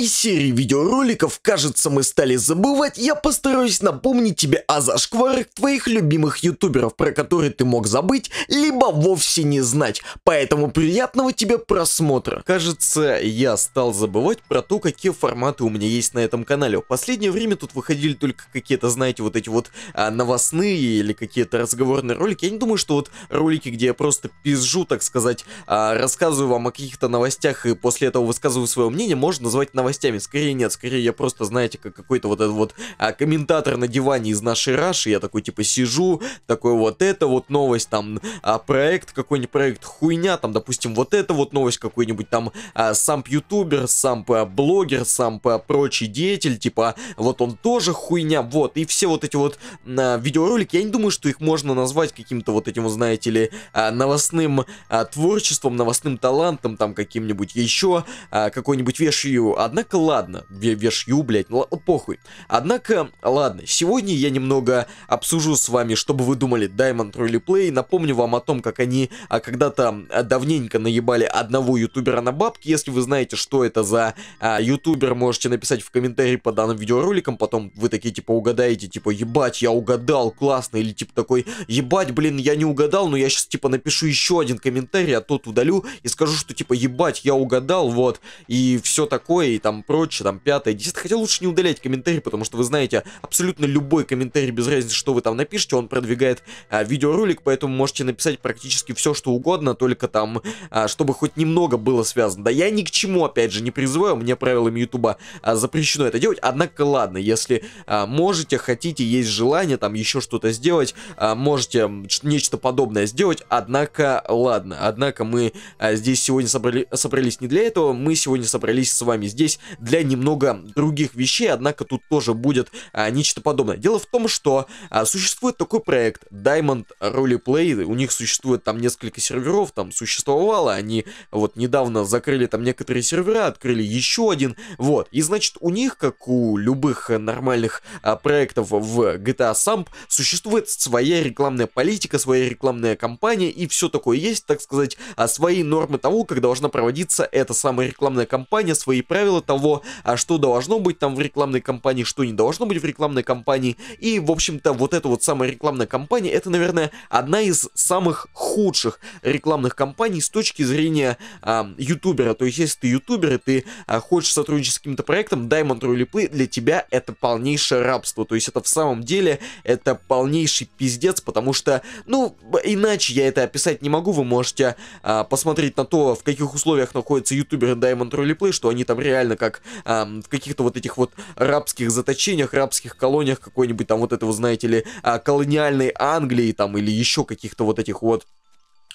моей серии видеороликов «Кажется, мы стали забывать», я постараюсь напомнить тебе о зашкварах твоих любимых ютуберов, про которые ты мог забыть, либо вовсе не знать. Поэтому приятного тебе просмотра. Кажется, я стал забывать про то, какие форматы у меня есть на этом канале. В последнее время тут выходили только какие-то, знаете, вот эти вот а, новостные или какие-то разговорные ролики. Я не думаю, что вот ролики, где я просто пизжу, так сказать, а, рассказываю вам о каких-то новостях и после этого высказываю свое мнение, можно назвать новостями новостями. Скорее нет, скорее я просто, знаете, как какой-то вот этот вот а, комментатор на диване из нашей Раши. Я такой, типа, сижу, такой вот это вот новость, там, а, проект, какой-нибудь проект, хуйня, там, допустим, вот это вот новость какой-нибудь, там, а, сам ютубер, сам а, блогер, сам а, прочий деятель, типа, вот он тоже хуйня, вот. И все вот эти вот а, видеоролики, я не думаю, что их можно назвать каким-то вот этим, знаете ли, а, новостным а, творчеством, новостным талантом, там, каким-нибудь еще, а, какой-нибудь вешью. Однако Однако, ладно, вешью, блядь, ну похуй. Однако, ладно, сегодня я немного обсужу с вами, чтобы вы думали, Diamond Really Play. Напомню вам о том, как они а, когда-то а, давненько наебали одного ютубера на бабки. Если вы знаете, что это за а, ютубер, можете написать в комментарии под данным видеороликом. Потом вы такие, типа, угадаете, типа, ебать, я угадал, классно. Или, типа, такой, ебать, блин, я не угадал, но я сейчас, типа, напишу еще один комментарий, а тот удалю и скажу, что, типа, ебать, я угадал, вот. И все такое, и там там прочее, там пятое, десятое. Хотя лучше не удалять комментарии, потому что вы знаете, абсолютно любой комментарий, без разницы, что вы там напишете, он продвигает а, видеоролик, поэтому можете написать практически все, что угодно, только там, а, чтобы хоть немного было связано. Да я ни к чему, опять же, не призываю, мне правилами Ютуба а, запрещено это делать, однако ладно, если а, можете, хотите, есть желание там еще что-то сделать, а, можете нечто подобное сделать, однако ладно, однако мы а, здесь сегодня собрали, собрались не для этого, мы сегодня собрались с вами здесь для немного других вещей, однако тут тоже будет а, нечто подобное. Дело в том, что а, существует такой проект Diamond Roleplay, у них существует там несколько серверов, там существовало, они вот недавно закрыли там некоторые сервера, открыли еще один, вот. И значит у них, как у любых нормальных а, проектов в GTA Samp, существует своя рекламная политика, своя рекламная кампания и все такое есть, так сказать, а, свои нормы того, как должна проводиться эта самая рекламная кампания, свои правила, того, а что должно быть там в рекламной кампании, что не должно быть в рекламной кампании. И, в общем-то, вот эта вот самая рекламная кампания, это, наверное, одна из самых худших рекламных кампаний с точки зрения а, ютубера. То есть, если ты ютубер и ты а, хочешь сотрудничать с каким-то проектом, Diamond Royal Play для тебя это полнейшее рабство. То есть, это в самом деле, это полнейший пиздец, потому что, ну, иначе я это описать не могу. Вы можете а, посмотреть на то, в каких условиях находятся ютуберы Diamond Royal Play, что они там реально как э, в каких-то вот этих вот рабских заточениях, рабских колониях какой-нибудь там вот этого, знаете ли, э, колониальной Англии там или еще каких-то вот этих вот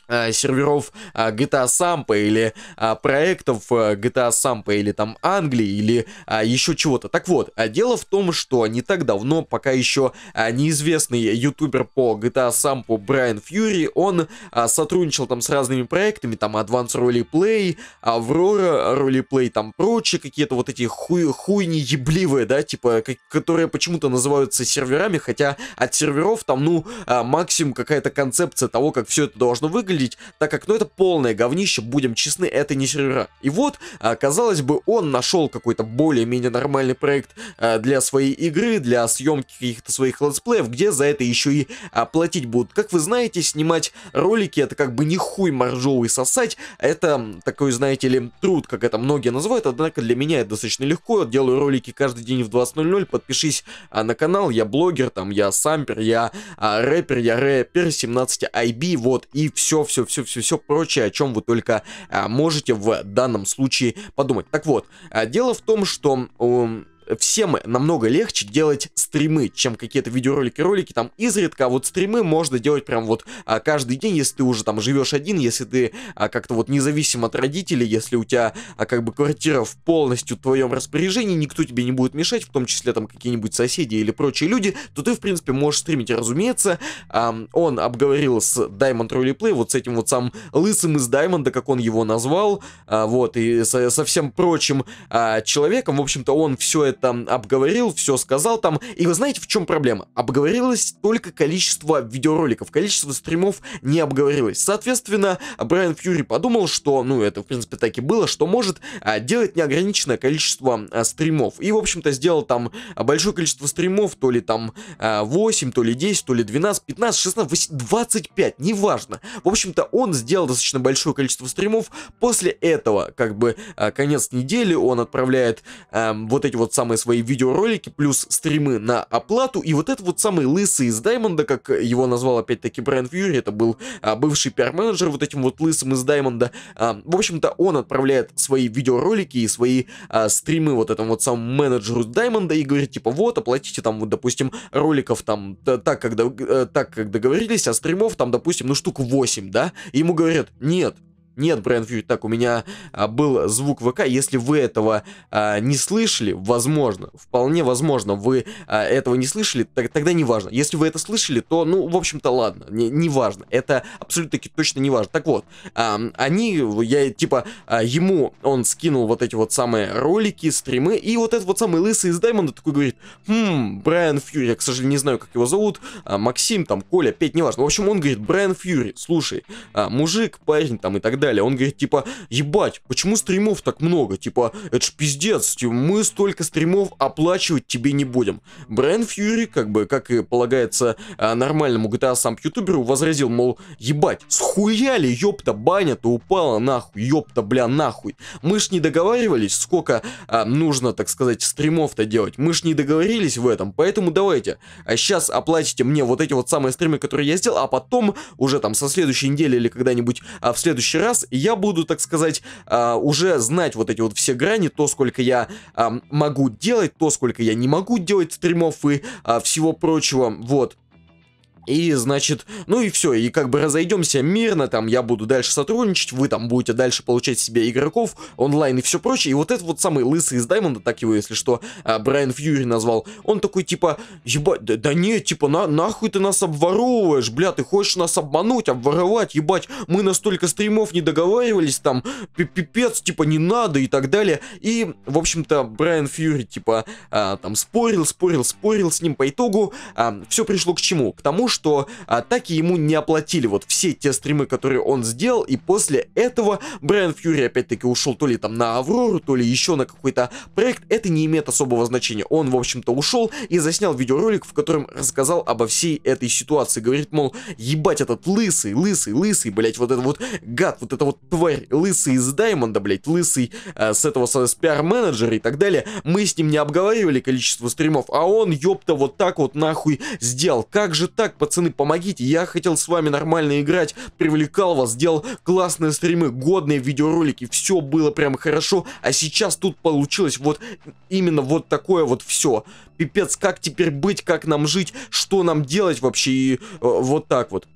Э, серверов э, GTA Sampa или э, проектов GTA Sampa или там Англии или еще чего-то. Так вот, дело в том, что не так давно, пока еще неизвестный ютубер по GTA Sampa Брайан Фьюри, он сотрудничал там с разными проектами, там Advance Roleplay, Aurora Roleplay, там прочие какие-то вот эти хуй, хуйни ебливые, да, типа, которые почему-то называются серверами, хотя от серверов там, ну, максимум какая-то концепция того, как все это должно выглядеть, выглядеть, так как, ну, это полное говнище, будем честны, это не сервера. И вот, а, казалось бы, он нашел какой-то более-менее нормальный проект а, для своей игры, для съемки каких-то своих летсплеев, где за это еще и а, платить будут. Как вы знаете, снимать ролики, это как бы не хуй моржовый сосать, это такой, знаете ли, труд, как это многие называют, однако для меня это достаточно легко, делаю ролики каждый день в 20.00, подпишись а, на канал, я блогер, там, я сампер, я а, рэпер, я рэпер 17IB, вот, и все все-все-все-все прочее, о чем вы только а, можете в данном случае подумать. Так вот, а, дело в том, что всем намного легче делать стримы, чем какие-то видеоролики, ролики там изредка, а вот стримы можно делать прям вот а, каждый день, если ты уже там живешь один, если ты а, как-то вот независим от родителей, если у тебя а, как бы квартира в полностью твоем распоряжении, никто тебе не будет мешать, в том числе там какие-нибудь соседи или прочие люди, то ты в принципе можешь стримить, разумеется. А, он обговорил с Diamond Rally Play, вот с этим вот самым лысым из Diamond, как он его назвал, а, вот, и со, со всем прочим а, человеком, в общем-то он все это это обговорил, все сказал там. И вы знаете, в чем проблема? Обговорилось только количество видеороликов, количество стримов не обговорилось. Соответственно, Брайан Фьюри подумал, что, ну, это, в принципе, так и было, что может а, делать неограниченное количество а, стримов. И, в общем-то, сделал там большое количество стримов, то ли там а, 8, то ли 10, то ли 12, 15, 16, 18, 25, неважно. В общем-то, он сделал достаточно большое количество стримов. После этого, как бы, а, конец недели он отправляет а, вот эти вот самые самые свои видеоролики, плюс стримы на оплату, и вот этот вот самый лысый из Даймонда, как его назвал опять-таки Брайан Фьюри, это был а, бывший пиар-менеджер вот этим вот лысым из Даймонда, а, в общем-то он отправляет свои видеоролики и свои а, стримы вот этому вот самому менеджеру Даймонда и говорит, типа, вот, оплатите там, вот, допустим, роликов там, так, как, э, так, как договорились, а стримов там, допустим, ну, штук 8, да, и ему говорят, нет, нет, Brand Фьюри, так, у меня а, был звук ВК, если вы этого а, не слышали, возможно, вполне возможно, вы а, этого не слышали, так, тогда не важно. Если вы это слышали, то, ну, в общем-то, ладно, не, не важно, это абсолютно-таки точно не важно. Так вот, а, они, я, типа, а, ему, он скинул вот эти вот самые ролики, стримы, и вот этот вот самый лысый из Даймонда такой говорит, хм, Брайан Фьюри, я, к сожалению, не знаю, как его зовут, а, Максим, там, Коля, Петь, неважно. В общем, он говорит, Брайан Фьюри, слушай, а, мужик, парень, там, и так далее, далее. Он говорит, типа, ебать, почему стримов так много? Типа, это ж пиздец, типа, мы столько стримов оплачивать тебе не будем. Брайан Фьюри, как бы, как и полагается а, нормальному GTA сам ютуберу, возразил, мол, ебать, схуяли, ёпта, баня-то упала нахуй, ёпта, бля, нахуй. Мы ж не договаривались, сколько а, нужно, так сказать, стримов-то делать. Мы ж не договорились в этом, поэтому давайте. А сейчас оплатите мне вот эти вот самые стримы, которые я сделал, а потом уже там со следующей недели или когда-нибудь а, в следующий раз раз я буду, так сказать, а, уже знать вот эти вот все грани, то, сколько я могу делать, то, сколько я не могу делать стримов и а, всего прочего, вот. И, значит, ну и все, и как бы разойдемся мирно, там, я буду дальше сотрудничать, вы там будете дальше получать себе игроков, онлайн и все прочее. И вот этот вот самый лысый из Даймонда, так его, если что, а, Брайан Фьюри назвал, он такой, типа, ебать, да, да не, типа, на, нахуй ты нас обворовываешь, бля, ты хочешь нас обмануть, обворовать, ебать, мы настолько стримов не договаривались, там, пипец, типа, не надо и так далее. И, в общем-то, Брайан Фьюри, типа, а, там, спорил, спорил, спорил с ним по итогу. А, все пришло к чему? К тому, что а, так и ему не оплатили вот все те стримы, которые он сделал, и после этого Брайан Фьюри опять-таки ушел то ли там на Аврору, то ли еще на какой-то проект, это не имеет особого значения. Он, в общем-то, ушел и заснял видеоролик, в котором рассказал обо всей этой ситуации. Говорит, мол, ебать, этот лысый, лысый, лысый, блять, вот это вот гад, вот это вот тварь, лысый из Даймонда, блять, лысый э, с этого, с, с пиар-менеджера и так далее. Мы с ним не обговаривали количество стримов, а он, ёпта, вот так вот нахуй сделал. Как же так, пацаны, помогите, я хотел с вами нормально играть, привлекал вас, делал классные стримы, годные видеоролики, все было прям хорошо, а сейчас тут получилось вот именно вот такое вот все. Пипец, как теперь быть, как нам жить, что нам делать вообще и э, вот так вот.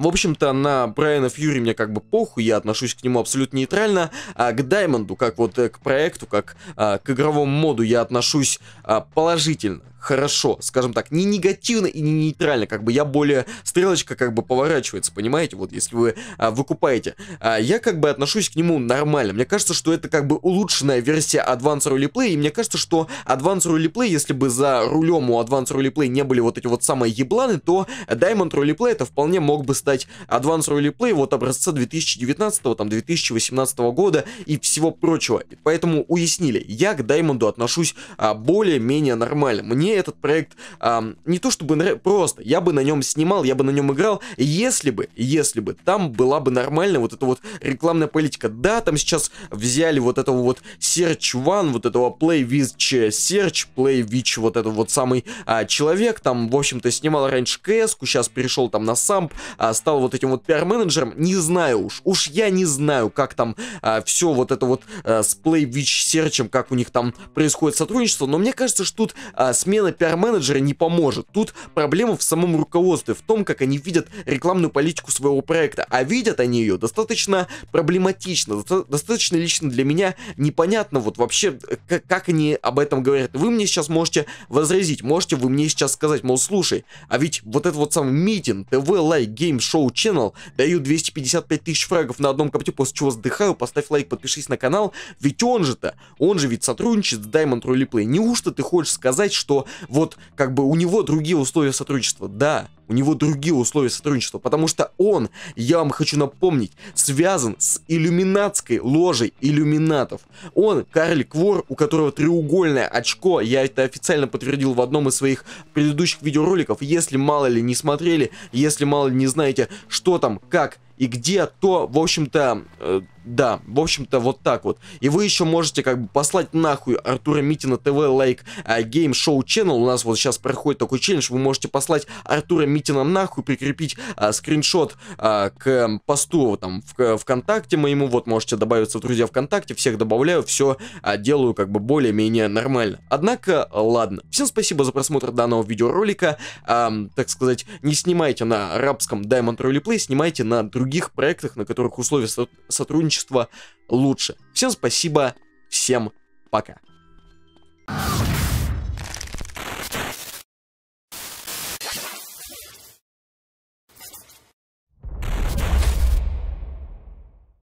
В общем-то, на Брайана Фьюри мне как бы похуй, я отношусь к нему абсолютно нейтрально, а к Даймонду, как вот э, к проекту, как а, к игровому моду я отношусь а, положительно, хорошо, скажем так, не негативно и не нейтрально, как бы я более, стрелочка как бы поворачивается, понимаете, вот если вы а, выкупаете, а, я как бы отношусь к нему нормально, мне кажется, что это как бы улучшенная версия Advanced Roleplay, и мне кажется, что Advanced Roleplay, если бы за рулем у Advanced Roleplay не были вот эти вот самые ебланы, то Diamond Roleplay это вполне мог бы стать ждать Advanced Rally Play вот образца 2019-2018 там года и всего прочего. Поэтому уяснили, я к Даймонду отношусь а, более-менее нормально. Мне этот проект а, не то чтобы нрав... просто, я бы на нем снимал, я бы на нем играл, если бы, если бы там была бы нормальная вот эта вот рекламная политика. Да, там сейчас взяли вот этого вот Search One, вот этого Play with Search, Play Witch, вот этот вот самый а, человек, там, в общем-то, снимал раньше КС, сейчас перешел там на самп, а, стал вот этим вот пиар-менеджером, не знаю уж, уж я не знаю, как там а, все вот это вот а, с Playwitch Search, как у них там происходит сотрудничество, но мне кажется, что тут а, смена пиар-менеджера не поможет. Тут проблема в самом руководстве, в том, как они видят рекламную политику своего проекта, а видят они ее достаточно проблематично, достаточно лично для меня непонятно вот вообще, как, они об этом говорят. Вы мне сейчас можете возразить, можете вы мне сейчас сказать, мол, слушай, а ведь вот этот вот сам митинг, ТВ, лайк, гейм, шоу Channel. Даю 255 тысяч фрагов на одном копте, после чего вздыхаю. Поставь лайк, подпишись на канал. Ведь он же-то, он же ведь сотрудничает с Diamond Roleplay. Неужто ты хочешь сказать, что вот как бы у него другие условия сотрудничества? Да, у него другие условия сотрудничества, потому что он, я вам хочу напомнить, связан с иллюминатской ложей иллюминатов. Он карлик вор, у которого треугольное очко, я это официально подтвердил в одном из своих предыдущих видеороликов, если мало ли не смотрели, если мало ли не знаете, что там, как, и где то, в общем-то, э, да, в общем-то, вот так вот. И вы еще можете как бы послать нахуй Артура Митина ТВ Лайк э, Гейм Шоу Channel. У нас вот сейчас проходит такой челлендж. Вы можете послать Артура Митина нахуй, прикрепить э, скриншот э, к эм, посту там в, э, ВКонтакте моему. Вот можете добавиться в друзья ВКонтакте. Всех добавляю, все э, делаю как бы более-менее нормально. Однако, ладно. Всем спасибо за просмотр данного видеоролика. Э, так сказать, не снимайте на арабском Diamond Roleplay, снимайте на других других проектах, на которых условия сотрудничества лучше. Всем спасибо, всем пока.